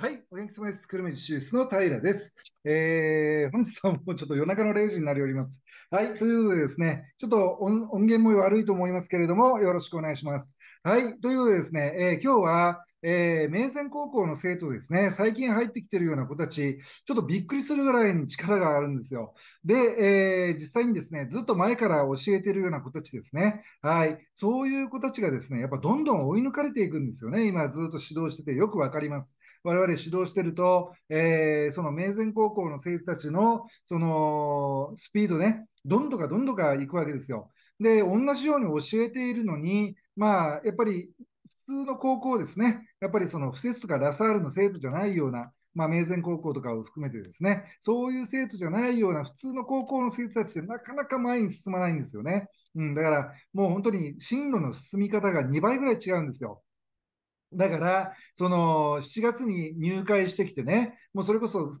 はい、お元気様です。久留米市立の平です。えー、本日はもうちょっと夜中の0時になりおります。はい、ということでですね、ちょっと音源も悪いと思いますけれども、よろしくお願いします。はい、ということでですね、えー、今日は、えー、明泉高校の生徒ですね、最近入ってきてるような子たち、ちょっとびっくりするぐらいに力があるんですよ。で、えー、実際にですね、ずっと前から教えてるような子たちですね。はい。そういう子たちがですね、やっぱどんどん追い抜かれていくんですよね。今ずっと指導しててよくわかります。我々指導してると、えー、その明泉高校の生徒たちの、その、スピードね、どんどかどんどか行くわけですよ。で、同じように教えているのに、まあ、やっぱり普通の高校ですね、やっぱりその布施とかラサールの生徒じゃないような、まあ、明善高校とかを含めてですね、そういう生徒じゃないような普通の高校の生徒たちってなかなか前に進まないんですよね。うん、だからもう本当に進路の進み方が2倍ぐらい違うんですよ。だから、その7月に入会してきてね、もうそれこそ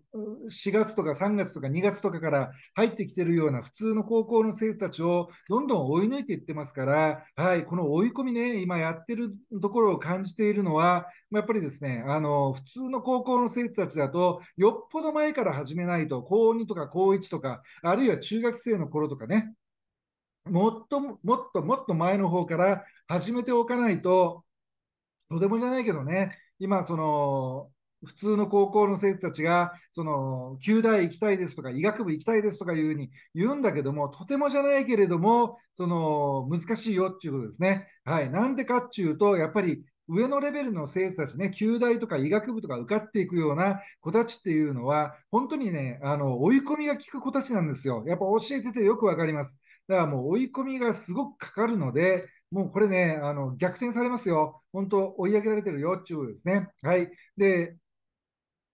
4月とか3月とか2月とかから入ってきてるような普通の高校の生徒たちをどんどん追い抜いていってますから、はい、この追い込みね、今やってるところを感じているのは、やっぱりですね、あの普通の高校の生徒たちだと、よっぽど前から始めないと、高2とか高1とか、あるいは中学生の頃とかね、もっともっともっと前の方から始めておかないと、とてもじゃないけどね、今、その、普通の高校の生徒たちが、その、旧大行きたいですとか、医学部行きたいですとかいうふうに言うんだけども、とてもじゃないけれども、その、難しいよっていうことですね。はい。なんでかっていうと、やっぱり、上のレベルの生徒たちね、旧大とか医学部とか受かっていくような子たちっていうのは、本当にね、あの、追い込みが効く子たちなんですよ。やっぱ教えててよくわかります。だからもう追い込みがすごくかかるので、もうこれね、あの逆転されますよ。本当、追い上げられてるよっていうことですね。はい。で、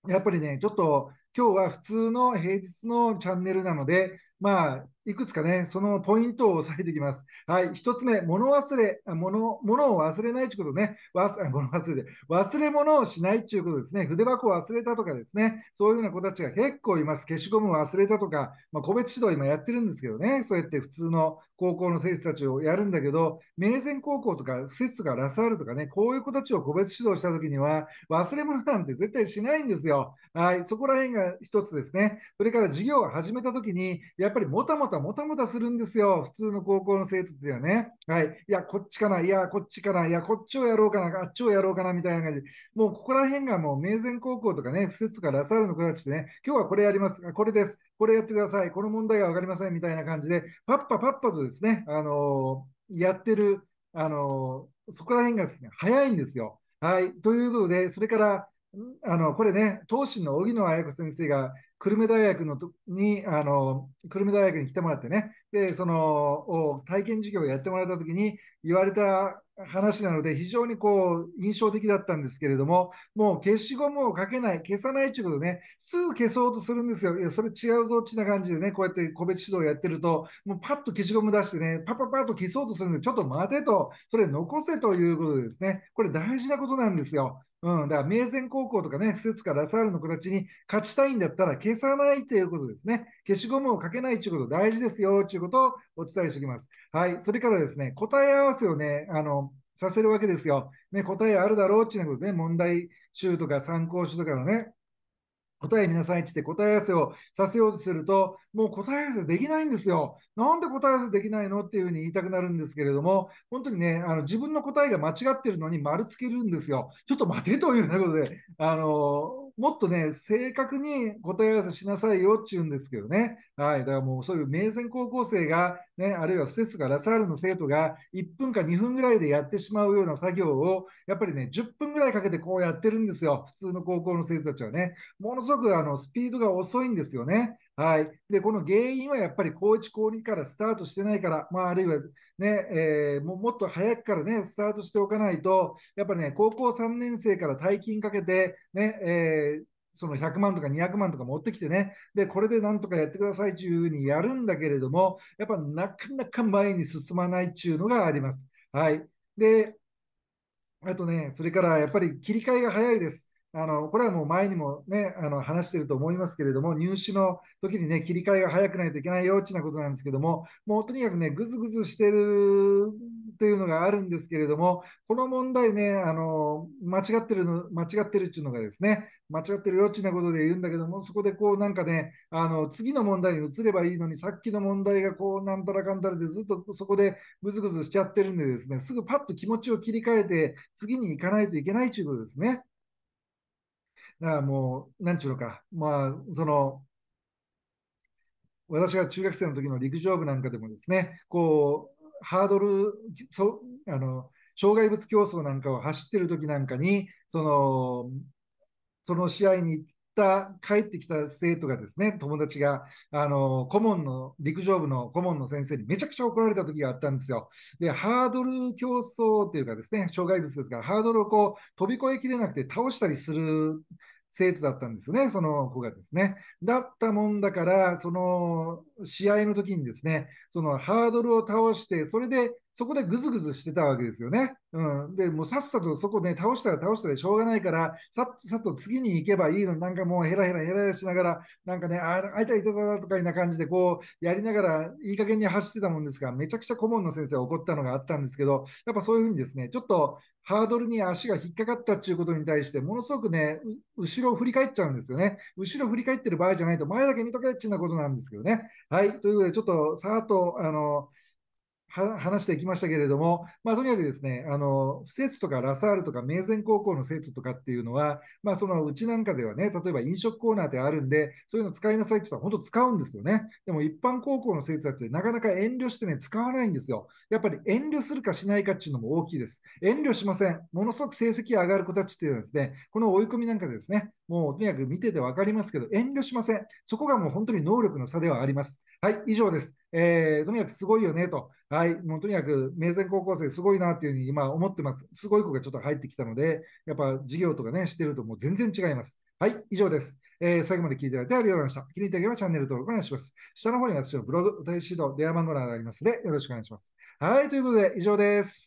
やっぱりね、ちょっと今日は普通の平日のチャンネルなので、まあ、いくつかね、そのポイントを押さえていきます。はい。一つ目、物忘れ、物、物を忘れないということね。わす 物忘れで。忘れ物をしないということですね。筆箱を忘れたとかですね。そういうような子たちが結構います。消しゴムを忘れたとか、まあ、個別指導今やってるんですけどね。そうやって普通の高校の生徒たちをやるんだけど、名前高校とか、施設とか、ラサールとかね、こういう子たちを個別指導したときには、忘れ物なんて絶対しないんですよ。はい。そこら辺が一つですね。それから授業を始めたときに、やっぱりもたもたたもたもたするんですよ、普通の高校の生徒ではね。はい、いや、こっちかな、いや、こっちかな、いや、こっちをやろうかな、あっちをやろうかなみたいな感じもうここら辺がもう明前高校とかね、施設とかラサールの子たちでね、今日はこれやります、これです、これやってください、この問題が分かりませんみたいな感じで、パッパパッパとですね、あのー、やってる、あのー、そこら辺がですね、早いんですよ。はい、ということで、それから、あのこれね、当時の荻野綾子先生が久留米大学のとにあの久留米大学に来てもらってねでその体験授業をやってもらった時に言われた話なので非常にこう印象的だったんですけれどももう消しゴムをかけない消さないということでねすぐ消そうとするんですよいやそれ違うぞっちな感じでねこうやって個別指導やってるともうパッと消しゴム出してねパパパッと消そうとするんでちょっと待てとそれ残せということでですねこれ大事なことなんですようん、だから明善高校とかね、施設かラサールの子たちに勝ちたいんだったら消さないということですね。消しゴムをかけないということ大事ですよということをお伝えしておきます。はい。それからですね、答え合わせをね、あの、させるわけですよ。ね、答えあるだろうっていうことで、ね、問題集とか参考書とかのね、答え見なさいって言って答え合わせをさせようとすると、もう答え合わせできないんですよ。なんで答え合わせできないのっていうふうに言いたくなるんですけれども、本当にね、あの自分の答えが間違ってるのに丸つけるんですよ。ちょっと待てというようなことで、あのもっとね、正確に答え合わせしなさいよっていうんですけどね。はい。だからもうそういう名前高校生が、ね、あるいは施設とかラサールの生徒が1分か2分ぐらいでやってしまうような作業を、やっぱりね、10分ぐらいかけてこうやってるんですよ。普通の高校の生徒たちはね。ものすごくあのスピードが遅いんですよね。はい、でこの原因はやっぱり高1、高2からスタートしてないから、まあ、あるいはね、えー、ももっと早くから、ね、スタートしておかないと、やっぱり、ね、高校3年生から大金かけてね、えー、その100万とか200万とか持ってきてね、で、これでなんとかやってくださいっていうふうにやるんだけれども、やっぱなかなか前に進まないっていうのがあります。はい。で、あとね、それからやっぱり切り替えが早いです。あのこれはもう前にも、ね、あの話してると思いますけれども、入試の時にね、切り替えが早くないといけないよってなことなんですけども、もうとにかくね、ぐずぐずしてるっていうのがあるんですけれども、この問題ね、あの間違ってるの、間違ってるっていうのがですね、間違ってるよってなことで言うんだけども、そこでこうなんかね、あの次の問題に移ればいいのに、さっきの問題がこうなんたらかんたらでずっとそこでぐずぐずしちゃってるんでですね、すぐパッと気持ちを切り替えて、次に行かないといけないということですね。だもう、なんちゅうのか、まあ、その、私が中学生の時の陸上部なんかでもですね、こう、ハードル、そあの障害物競争なんかを走ってる時なんかに、その、その試合にた、帰ってきた生徒がですね、友達が、あの、顧問の、陸上部の顧問の先生にめちゃくちゃ怒られた時があったんですよ。で、ハードル競争っていうかですね、障害物ですから、ハードルをこう、飛び越えきれなくて倒したりする生徒だったんですね、その子がですね。だったもんだから、その試合の時にですね、そのハードルを倒して、それでそこでぐずぐずしてたわけですよね。うん、で、もうさっさとそこね、倒したら倒したでしょうがないから、さっさと次に行けばいいのに、なんかもうヘラヘラヘラヘラしながら、なんかね、ああ、いたいただとかいな感じで、こう、やりながら、いい加減に走ってたもんですが、めちゃくちゃ顧問の先生は怒ったのがあったんですけど、やっぱそういうふうにですね、ちょっと、ハードルに足が引っかかったっていうことに対して、ものすごくね、後ろを振り返っちゃうんですよね。後ろ振り返ってる場合じゃないと、前だけ見とけっていうようなことなんですけどね。はい。ということで、ちょっと、さーっと、あの、話していきましたけれども、まあ、とにかくですね、あの、施設とかラサールとか明善高校の生徒とかっていうのは、まあ、そのうちなんかではね、例えば飲食コーナーであるんで、そういうの使いなさいって言ったら本当使うんですよね。でも一般高校の生徒たちでなかなか遠慮してね、使わないんですよ。やっぱり遠慮するかしないかっていうのも大きいです。遠慮しません。ものすごく成績が上がる子たちっていうのはですね、この追い込みなんかでですね、もうとにかく見てて分かりますけど、遠慮しません。そこがもう本当に能力の差ではあります。はい、以上です。えー、とにかくすごいよねと。はい、もうとにかく明前高校生すごいなっていうふうに今思ってます。すごい子がちょっと入ってきたので、やっぱ授業とかね、してるともう全然違います。はい、以上です。えー、最後まで聞いていただいてありがとうございました。気に入ってあげればチャンネル登録お願いします。下の方に私のブログ、大指導、電話番号などありますので、よろしくお願いします。はい、ということで以上です。